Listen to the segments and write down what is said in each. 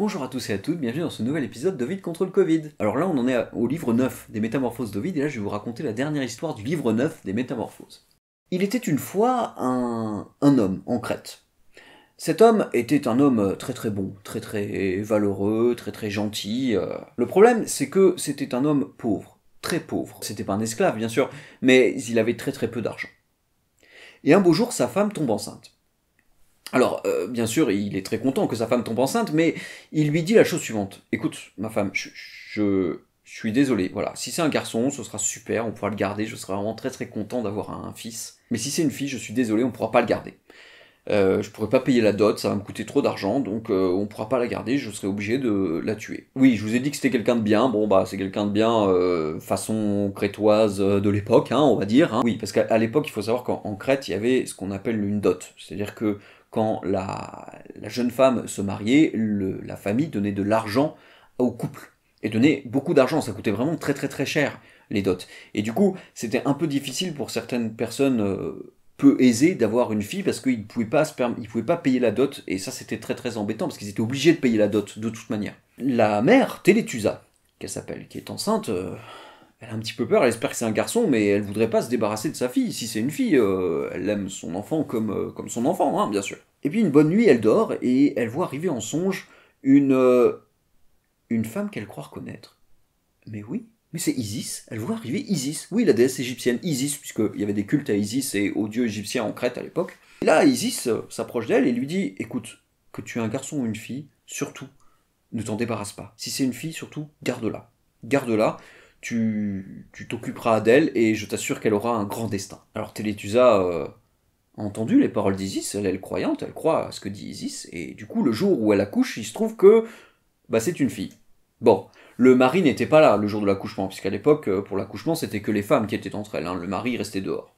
Bonjour à tous et à toutes, bienvenue dans ce nouvel épisode de Vide contre le Covid. Alors là, on en est au livre 9 des Métamorphoses d'Ovid, et là, je vais vous raconter la dernière histoire du livre 9 des Métamorphoses. Il était une fois un, un homme en Crète. Cet homme était un homme très très bon, très très valeureux, très très gentil. Euh. Le problème, c'est que c'était un homme pauvre, très pauvre. C'était pas un esclave, bien sûr, mais il avait très très peu d'argent. Et un beau jour, sa femme tombe enceinte. Alors, euh, bien sûr, il est très content que sa femme tombe enceinte, mais il lui dit la chose suivante. Écoute, ma femme, je, suis désolé, voilà, si c'est un garçon, ce sera super, on pourra le garder, je serai vraiment très très content d'avoir un, fils. Mais si c'est une fille, je suis désolé, on pourra pas le garder. Euh, je pourrais pas payer la dot, ça va me coûter trop d'argent, donc euh, on pourra pas la garder, je serai obligé de la tuer. Oui, je vous ai dit que c'était quelqu'un de bien, bon bah c'est quelqu'un de bien euh, façon crétoise de l'époque, hein, on va dire. Hein. Oui, parce qu'à l'époque, il faut savoir qu'en Crète, il y avait ce qu'on appelle une dot, c'est-à-dire que quand la, jeune femme se mariait, la famille donnait de l'argent au couple. Et donnait beaucoup d'argent, ça coûtait vraiment très très très cher les dots. Et du coup, c'était un peu difficile pour certaines personnes euh, peu aisées d'avoir une fille parce qu'ils ne pouvaient, pas pouvaient pas payer la dot. Et ça, c'était très très embêtant parce qu'ils étaient obligés de payer la dot de toute manière. La mère, Télétusa, qu'elle s'appelle, qui est enceinte, euh, elle a un petit peu peur, elle espère que c'est un garçon, mais elle voudrait pas se débarrasser de sa fille. Si c'est une fille, euh, elle aime son enfant comme, comme son enfant, hein, bien sûr. Et puis une bonne nuit, elle dort et elle voit arriver en songe une, euh, une femme qu'elle croit reconnaître. Mais oui, mais c'est Isis. Elle voit arriver Isis. Oui, la déesse égyptienne Isis, puisqu'il y avait des cultes à Isis et aux dieux égyptiens en Crète à l'époque. Là, Isis euh, s'approche d'elle et lui dit Écoute, que tu aies un garçon ou une fille, surtout, ne t'en débarrasse pas. Si c'est une fille, surtout, garde-la. Garde-la. Tu t'occuperas d'elle et je t'assure qu'elle aura un grand destin. Alors Téléthusa. Euh, entendu les paroles d'Isis, elle est croyante, elle croit à ce que dit Isis, et du coup, le jour où elle accouche, il se trouve que bah, c'est une fille. Bon, le mari n'était pas là le jour de l'accouchement, puisqu'à l'époque, euh, pour l'accouchement, c'était que les femmes qui étaient entre elles, hein, le mari restait dehors.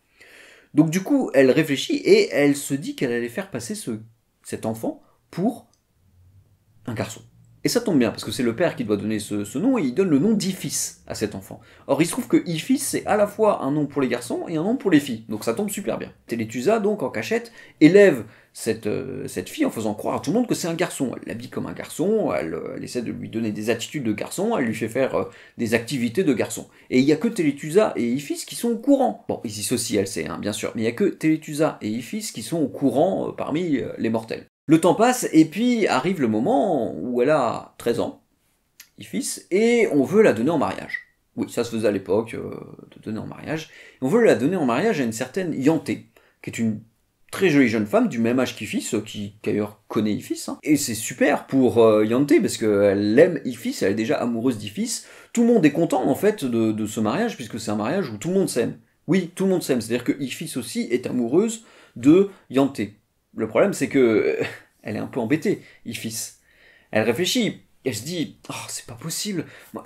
Donc du coup, elle réfléchit et elle se dit qu'elle allait faire passer ce, cet enfant pour un garçon. Et ça tombe bien, parce que c'est le père qui doit donner ce, nom, et il donne le nom d'Ifis à cet enfant. Or, il se trouve que Iphis, c'est à la fois un nom pour les garçons et un nom pour les filles, donc ça tombe super bien. Télétusa, donc, en cachette, élève cette, euh, cette fille en faisant croire à tout le monde que c'est un garçon. Elle l'habille comme un garçon, elle, euh, essaie de lui donner des attitudes de garçon, elle lui fait faire euh, des activités de garçon. Et il n'y a que Télétusa et Iphis qui sont au courant. Bon, ils y aussi, elle sait, hein, bien sûr, mais il n'y a que Télétusa et Iphis qui sont au courant parmi les mortels. Le temps passe et puis arrive le moment où elle a 13 ans, fils, et on veut la donner en mariage. Oui, ça se faisait à l'époque, euh, de donner en mariage. On veut la donner en mariage à une certaine Yanté, qui est une très jolie jeune femme du même âge qu'Ifis, euh, qui d'ailleurs connaît Ifis. Hein. Et c'est super pour euh, Yanté, parce qu'elle aime Ifis, elle est déjà amoureuse d'Ifis. Tout le monde est content en fait de, ce mariage, puisque c'est un mariage où tout le monde s'aime. Oui, tout le monde s'aime, c'est-à-dire que Ifis aussi est amoureuse de Yanté. Le problème, c'est que euh, elle est un peu embêtée, Ifis. Elle réfléchit, elle se dit Oh, c'est pas possible. Moi,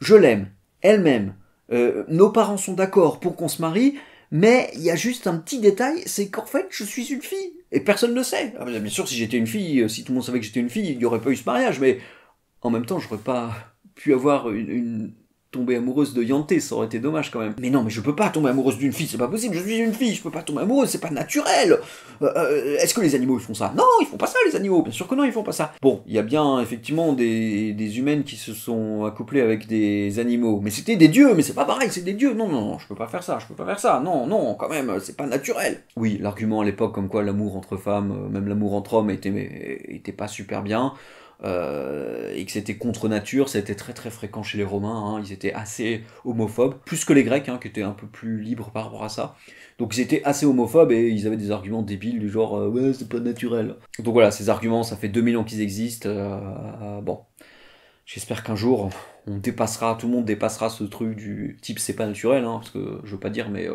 je, l'aime, elle m'aime. Euh, nos parents sont d'accord pour qu'on se marie, mais il y a juste un petit détail c'est qu'en fait, je suis une fille. Et personne ne sait. Ah, bien sûr, si j'étais une fille, euh, si tout le monde savait que j'étais une fille, il n'y aurait pas eu ce mariage, mais en même temps, j'aurais pas pu avoir une, tomber amoureuse de Yanté, ça aurait été dommage quand même. Mais non, mais je peux pas tomber amoureuse d'une fille, c'est pas possible, je suis une fille, je peux pas tomber amoureuse, c'est pas naturel. Euh, euh, est-ce que les animaux ils font ça Non, ils font pas ça les animaux, bien sûr que non, ils font pas ça. Bon, il y a bien effectivement des, humaines qui se sont accouplées avec des animaux, mais c'était des dieux, mais c'est pas pareil, c'est des dieux. Non, non, non, je peux pas faire ça, je peux pas faire ça, non, non, quand même, c'est pas naturel. Oui, l'argument à l'époque comme quoi l'amour entre femmes, euh, même l'amour entre hommes était, était pas super bien. Euh, et que c'était contre nature, c'était très très fréquent chez les Romains, hein. ils étaient assez homophobes, plus que les Grecs, hein, qui étaient un peu plus libres par rapport à ça. Donc ils étaient assez homophobes et ils avaient des arguments débiles du genre euh, ouais c'est pas naturel. Donc voilà, ces arguments, ça fait 2000 ans qu'ils existent, euh, bon. J'espère qu'un jour on dépassera, tout le monde dépassera ce truc du type c'est pas naturel, hein, parce que je veux pas dire, mais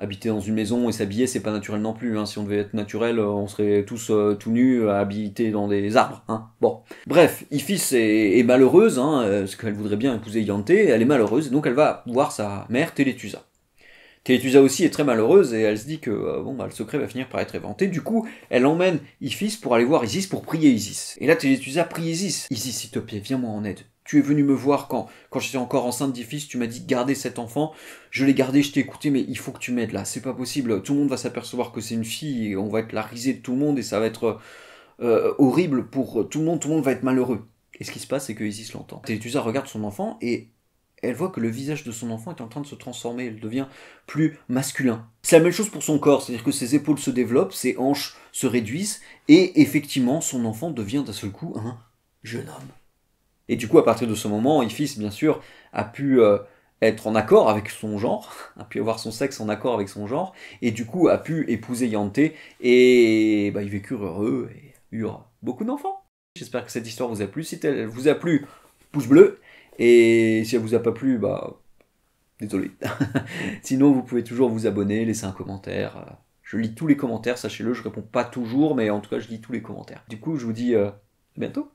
habiter dans une maison et s'habiller, c'est pas naturel non plus. Hein. Si on devait être naturel, euh, on serait tous euh, tout nus, euh, habiter dans des arbres. Hein. Bon. Bref, Iphis est, malheureuse, hein, parce qu'elle voudrait bien épouser Yanté, elle est malheureuse, donc elle va voir sa mère Télétusa. Télétusa aussi est très malheureuse, et elle se dit que bon, bah, le secret va finir par être éventé. Du coup, elle emmène Iphis pour aller voir Isis pour prier Isis. Et là, Télétusa prie Isis. Isis, s'il te plaît, viens-moi en aide tu es venu me voir quand, quand j'étais encore enceinte des tu m'as dit de garder cet enfant, je l'ai gardé, je t'ai écouté, mais il faut que tu m'aides là, c'est pas possible, tout le monde va s'apercevoir que c'est une fille, et on va être la risée de tout le monde, et ça va être euh, horrible pour tout le monde, tout le monde va être malheureux. Et ce qui se passe, c'est que Isis l'entend. Télétusa regarde son enfant, et elle voit que le visage de son enfant est en train de se transformer, elle devient plus masculin. C'est la même chose pour son corps, c'est-à-dire que ses épaules se développent, ses hanches se réduisent, et effectivement, son enfant devient d'un seul coup un jeune homme. Et du coup, à partir de ce moment, Iphis, bien sûr, a pu euh, être en accord avec son genre, a pu avoir son sexe en accord avec son genre, et du coup a pu épouser Yanté, et bah, ils vécurent heureux et eurent beaucoup d'enfants. J'espère que cette histoire vous a plu. Si elle vous a plu, pouce bleu, et si elle vous a pas plu, bah désolé. Sinon, vous pouvez toujours vous abonner, laisser un commentaire. Euh, je lis tous les commentaires, sachez-le, je réponds pas toujours, mais en tout cas, je lis tous les commentaires. Du coup, je vous dis euh, à bientôt.